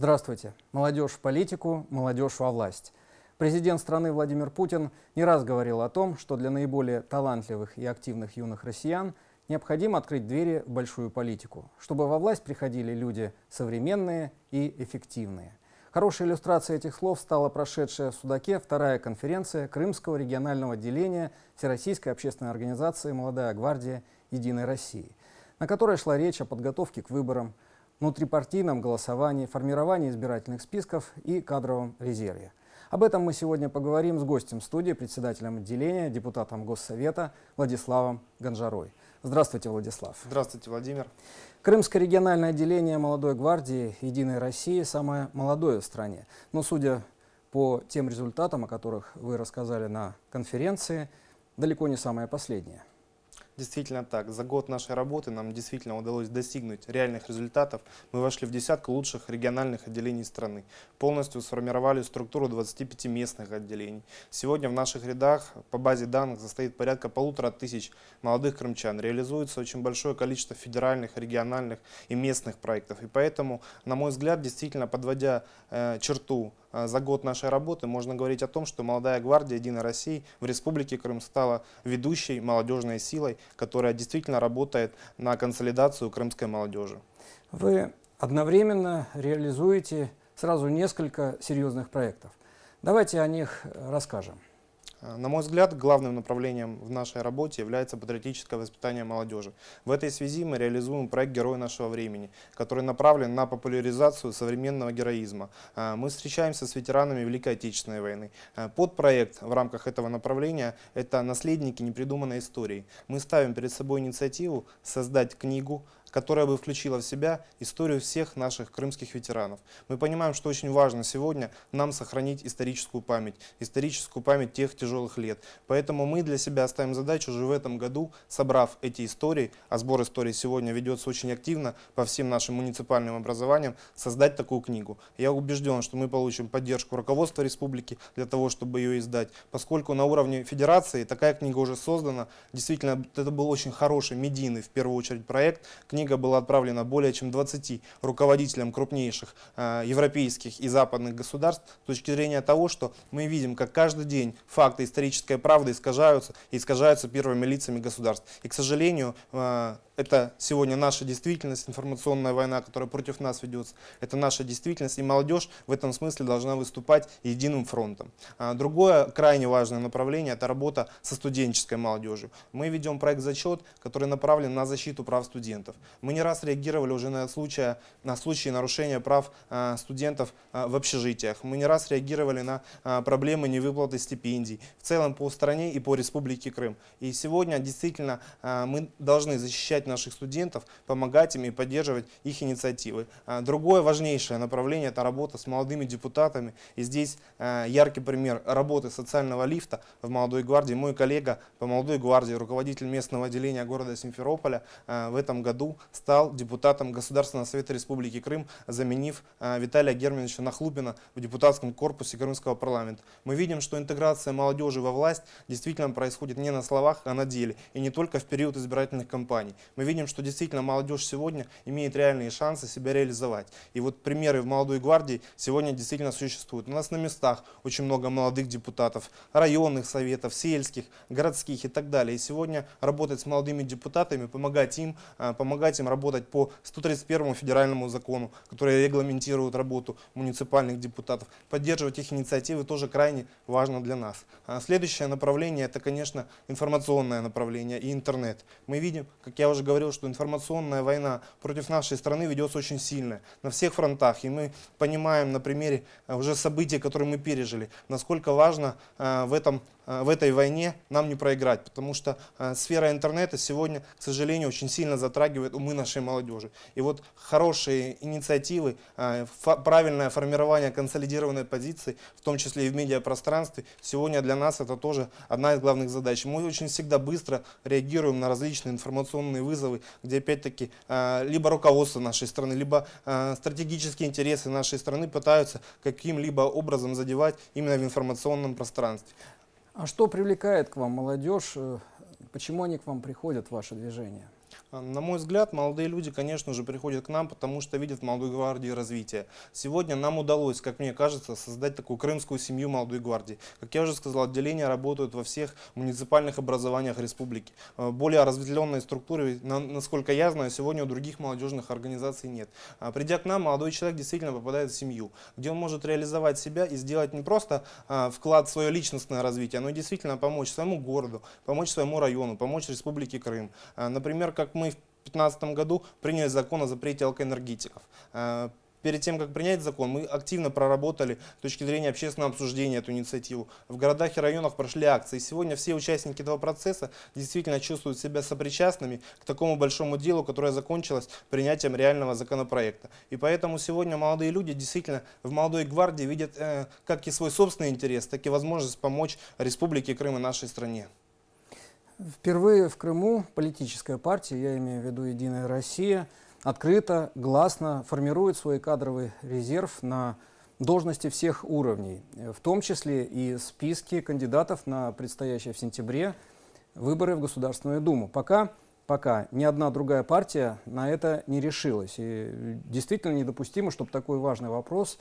Здравствуйте. Молодежь в политику, молодежь во власть. Президент страны Владимир Путин не раз говорил о том, что для наиболее талантливых и активных юных россиян необходимо открыть двери в большую политику, чтобы во власть приходили люди современные и эффективные. Хорошей иллюстрацией этих слов стала прошедшая в Судаке вторая конференция Крымского регионального отделения Всероссийской общественной организации «Молодая гвардия Единой России», на которой шла речь о подготовке к выборам – внутрипартийном голосовании, формировании избирательных списков и кадровом резерве. Об этом мы сегодня поговорим с гостем студии, председателем отделения, депутатом Госсовета Владиславом Гонжарой. Здравствуйте, Владислав. Здравствуйте, Владимир. Крымское региональное отделение молодой гвардии «Единой России» самое молодое в стране. Но судя по тем результатам, о которых вы рассказали на конференции, далеко не самое последнее действительно так. За год нашей работы нам действительно удалось достигнуть реальных результатов. Мы вошли в десятку лучших региональных отделений страны. Полностью сформировали структуру 25 местных отделений. Сегодня в наших рядах по базе данных состоит порядка полутора тысяч молодых крымчан. Реализуется очень большое количество федеральных, региональных и местных проектов. И поэтому, на мой взгляд, действительно, подводя э, черту Э, за год нашей работы можно говорить о том, что молодая гвардия «Единой России» в Республике Крым стала ведущей молодежной силой, которая действительно работает на консолидацию крымской молодежи. Вы одновременно реализуете сразу несколько серьезных проектов. Давайте о них расскажем. Э, на мой взгляд, главным направлением в нашей работе является патриотическое воспитание молодежи. В этой связи мы реализуем проект «Герои нашего времени», который направлен на популяризацию современного героизма. Э, мы встречаемся с ветеранами Великой Отечественной войны. Э, подпроект в рамках этого направления – это «Наследники непридуманной истории». Мы ставим перед собой инициативу создать книгу, которая бы включила в себя историю всех наших крымских ветеранов. Мы понимаем, что очень важно сегодня нам сохранить историческую память, историческую память тех тяжелых лет. Поэтому мы для себя ставим задачу уже в этом году, собрав эти истории, а сбор истории сегодня ведется очень активно по всем нашим муниципальным образованиям, создать такую книгу. Я убежден, что мы получим поддержку руководства республики для того, чтобы ее издать, поскольку на уровне федерации такая книга уже создана. Действительно, это был очень хороший медийный, в первую очередь, проект. Книга книга была отправлена более чем 20 руководителям крупнейших э, европейских и западных государств с точки зрения того, что мы видим, как каждый день факты исторической правды искажаются и искажаются первыми лицами государств. И, к сожалению, э, это сегодня наша действительность, информационная война, которая против нас ведется, это наша действительность, и молодежь в этом смысле должна выступать единым фронтом. А, другое крайне важное направление – это работа со студенческой молодежью. Мы ведем проект «Зачет», который направлен на защиту прав студентов. Мы не раз реагировали уже на случаи, на случаи нарушения прав э, студентов э, в общежитиях. Мы не раз реагировали на э, проблемы невыплаты стипендий. В целом по стране и по Республике Крым. И сегодня действительно мы должны защищать наших студентов, помогать им и поддерживать их инициативы. Другое важнейшее направление – это работа с молодыми депутатами. И здесь яркий пример работы социального лифта в молодой гвардии. Мой коллега по молодой гвардии, руководитель местного отделения города Симферополя в этом году стал депутатом Государственного совета Республики Крым, заменив э, Виталия Германовича Нахлупина в депутатском корпусе Крымского парламента. Мы видим, что интеграция молодежи во власть действительно происходит не на словах, а на деле, и не только в период избирательных кампаний. Мы видим, что действительно молодежь сегодня имеет реальные шансы себя реализовать. И вот примеры в молодой гвардии сегодня действительно существуют. У нас на местах очень много молодых депутатов, районных советов, сельских, городских и так далее. И сегодня работать с молодыми депутатами, помогать им, э, помогать предприятиям работать по 131 федеральному закону, который регламентирует работу муниципальных депутатов. Поддерживать их инициативы тоже крайне важно для нас. А следующее направление – это, конечно, информационное направление и интернет. Мы видим, как я уже говорил, что информационная война против нашей страны ведется очень сильно на всех фронтах. И мы понимаем на примере э, уже событий, которые мы пережили, насколько важно э, в этом Э, в этой войне нам не проиграть, потому что э, сфера интернета сегодня, к сожалению, очень сильно затрагивает умы нашей молодежи. И вот хорошие инициативы, э, правильное формирование консолидированной позиции, в том числе и в медиапространстве, сегодня для нас это тоже одна из главных задач. Мы очень всегда быстро реагируем на различные информационные вызовы, где опять-таки либо руководство нашей страны, либо стратегические интересы нашей страны пытаются каким-либо образом задевать именно в информационном пространстве. А что привлекает к вам молодежь? Э, почему они к вам приходят, в ваше движение? А, на мой взгляд, молодые люди, конечно же, приходят к нам, потому что видят в молодой гвардии развитие. Сегодня нам удалось, как мне кажется, создать такую крымскую семью молодой гвардии. Как я уже сказал, отделения работают во всех муниципальных образованиях республики. А, более разветвленные структуры, насколько я знаю, сегодня у других молодежных организаций нет. А, придя к нам, молодой человек действительно попадает в семью, где он может реализовать себя и сделать не просто вклад в свое личностное развитие, но и действительно помочь своему городу, помочь своему району, помочь республике Крым. Например, как мы в 2015 году приняли закон о запрете алкоэнергетиков. Э, перед тем, как принять закон, мы активно проработали с точки зрения общественного обсуждения эту инициативу. В городах и районах прошли акции. Сегодня все участники этого процесса действительно чувствуют себя сопричастными к такому большому делу, которое закончилось принятием реального законопроекта. И поэтому сегодня молодые люди действительно в молодой гвардии видят э, как и свой собственный интерес, так и возможность помочь Республике Крым и нашей стране. Впервые в Крыму политическая партия, я имею в виду «Единая Россия», открыто, гласно формирует свой кадровый резерв на должности всех уровней, в том числе и списки кандидатов на предстоящие в сентябре выборы в Государственную Думу. Пока, пока ни одна другая партия на это не решилась. И действительно недопустимо, чтобы такой важный вопрос,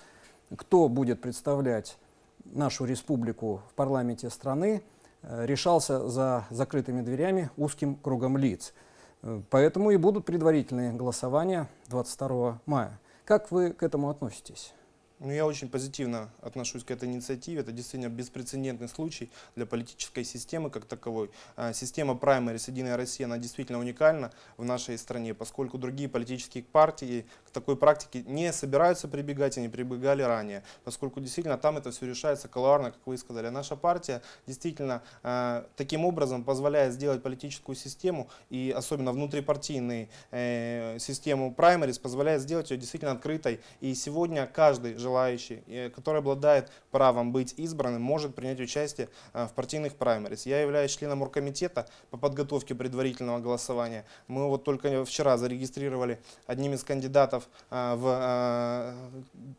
кто будет представлять нашу республику в парламенте страны, Э, решался за закрытыми дверями узким кругом лиц. Э, поэтому и будут предварительные голосования 22 мая. Как вы к этому относитесь? Ну, я очень позитивно отношусь к этой инициативе. Это действительно беспрецедентный случай для политической системы как таковой. А, система Primary «Единая Россия» она действительно уникальна в нашей стране, поскольку другие политические партии, такой практике не собираются прибегать они прибегали ранее, поскольку действительно там это все решается колорно, как вы и сказали. А наша партия действительно э, таким образом позволяет сделать политическую систему и особенно внутрипартийную э, систему праймерис позволяет сделать ее действительно открытой. И сегодня каждый желающий, э, который обладает правом быть избранным, может принять участие в партийных праймерис. Я являюсь членом оргкомитета по подготовке предварительного голосования. Мы вот только вчера зарегистрировали одним из кандидатов кандидатов а, в а,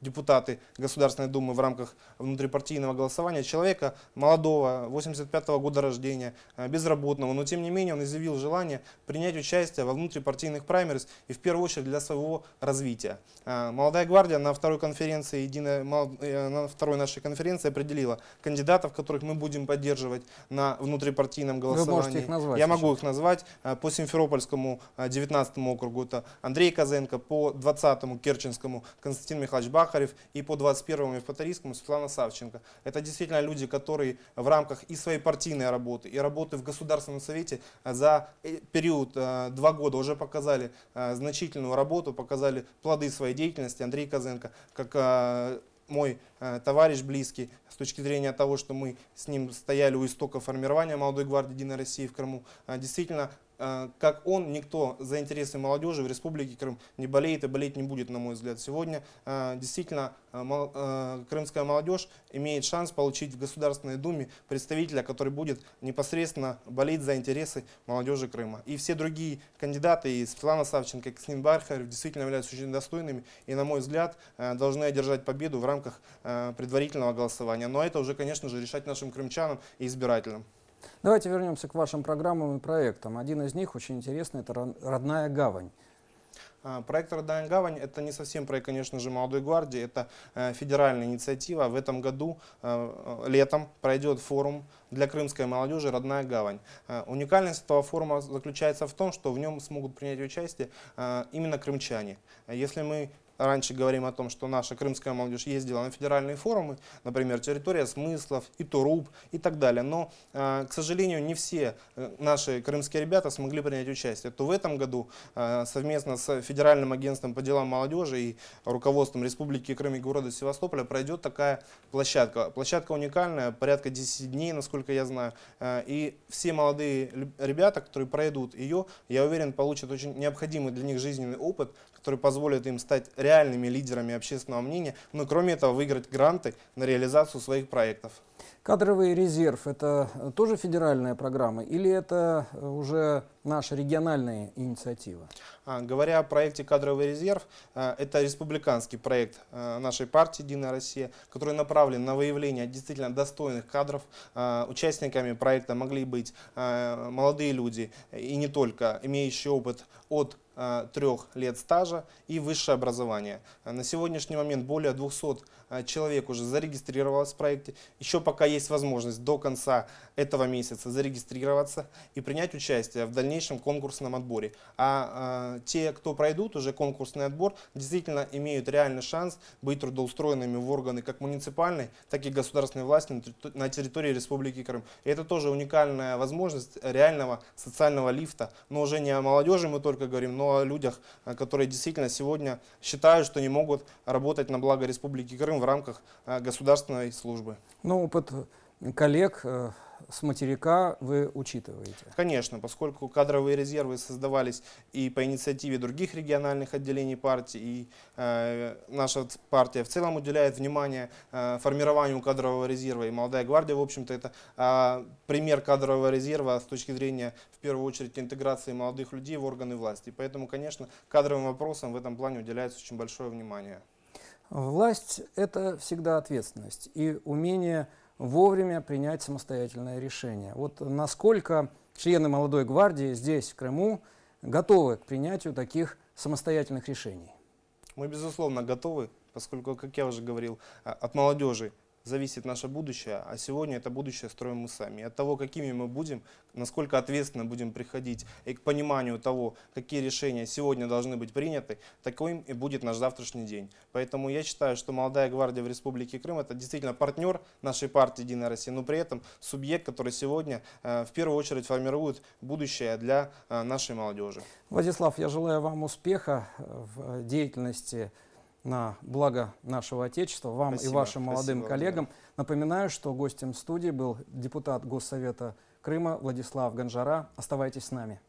депутаты Государственной Думы в рамках внутрипартийного голосования, человека молодого, 85 -го года рождения, а, безработного, но тем не менее он изъявил желание принять участие во внутрипартийных праймерис и в первую очередь для своего развития. Молодая гвардия на второй конференции, единая, э, на второй нашей конференции определила кандидатов, которых мы будем поддерживать на внутрипартийном голосовании. Вы можете их назвать? Я еще. могу их назвать. По Симферопольскому 19 округу это Андрей Козенко, по 20 20-му Керченскому Константин Михайлович Бахарев и по 21-му Евпаторийскому Светлана Савченко. Это действительно люди, которые в рамках и своей партийной работы, и работы в Государственном Совете э, за э, период э, два года уже показали значительную работу, показали плоды своей деятельности. Андрей Козенко, как мой товарищ близкий, с точки зрения того, что мы с ним стояли у истока формирования молодой гвардии Единой России в Крыму, действительно Э, как он, никто за интересы молодежи в Республике Крым не болеет и болеть не будет, на мой взгляд. Сегодня э, действительно э, крымская молодежь имеет шанс получить в Государственной Думе представителя, который будет непосредственно болеть за интересы молодежи Крыма. И все другие кандидаты, и Светлана Савченко, и Ксенин Бархарев, действительно являются очень достойными и, на мой взгляд, должны одержать победу в рамках предварительного голосования. Но это уже, конечно же, решать нашим крымчанам и избирателям. Давайте вернемся к вашим программам и проектам. Один из них очень интересный – это «Родная гавань». А, проект «Родная гавань» — это не совсем проект, конечно же, «Молодой гвардии», это э, федеральная инициатива. В этом году, э, э, летом, пройдет форум для крымской молодежи «Родная гавань». Уникальность этого форума заключается в том, что в нем смогут принять участие именно крымчане. Если мы раньше говорим о том, что наша крымская молодежь ездила на федеральные форумы, например, территория смыслов, и Туруб и так далее. Но, э, к сожалению, не все э, наши крымские ребята смогли принять участие. То в этом году э, совместно с Федеральным агентством по делам молодежи и руководством Республики Крым и города Севастополя пройдет такая площадка. Площадка уникальная, порядка 10 дней, насколько я знаю. И все молодые ребята, которые пройдут ее, я уверен, получат очень необходимый для них жизненный опыт, который позволит им стать реальными реальными лидерами общественного мнения, но кроме этого выиграть гранты на реализацию своих проектов. Кадровый резерв – это э, тоже федеральная программа или это э, уже наша региональная инициатива? Говоря о проекте «Кадровый резерв», э, это республиканский проект нашей партии «Единая Россия», который направлен на выявление действительно достойных кадров. Участниками проекта могли быть молодые люди и не только, имеющие опыт от Э, трех лет стажа и высшее образование. Э, на сегодняшний момент более 200 э, человек уже зарегистрировалось в проекте. Еще пока есть возможность до конца этого месяца зарегистрироваться и принять участие в дальнейшем конкурсном отборе. А те, кто пройдут уже конкурсный отбор, действительно имеют реальный шанс быть трудоустроенными в органы как муниципальной, так и государственной власти на территории Республики Крым. И это тоже уникальная возможность реального социального лифта. Но уже не о молодежи мы только говорим, но о людях, э, которые действительно сегодня считают, что не могут работать на благо Республики Крым в рамках э, государственной службы. Ну, опыт коллег э, с материка вы учитываете? Конечно, поскольку кадровые резервы создавались и по инициативе других региональных отделений партии, и э, наша партия в целом уделяет внимание э, формированию кадрового резерва. И «Молодая гвардия», в общем-то, это э, пример кадрового резерва с точки зрения, в первую очередь, интеграции молодых людей в органы власти. Поэтому, конечно, кадровым вопросам в этом плане уделяется очень большое внимание. Власть – это всегда ответственность и умение – вовремя принять самостоятельное решение. Вот насколько члены молодой гвардии здесь, в Крыму, готовы к принятию таких самостоятельных решений? Мы, безусловно, готовы, поскольку, как я уже говорил, а, от молодежи зависит наше будущее, а сегодня это будущее строим мы сами. И от того, какими мы будем, насколько ответственно будем приходить и к пониманию того, какие решения сегодня должны быть приняты, таким и будет наш завтрашний день. Поэтому я считаю, что молодая гвардия в Республике Крым это действительно партнер нашей партии «Единая Россия», но при этом субъект, который сегодня э, в первую очередь формирует будущее для э, нашей молодежи. Владислав, я желаю вам успеха в э, деятельности на благо нашего Отечества, вам спасибо, и вашим спасибо, молодым коллегам. Да. Напоминаю, что гостем студии был депутат Госсовета Крыма Владислав Ганжара. Оставайтесь с нами.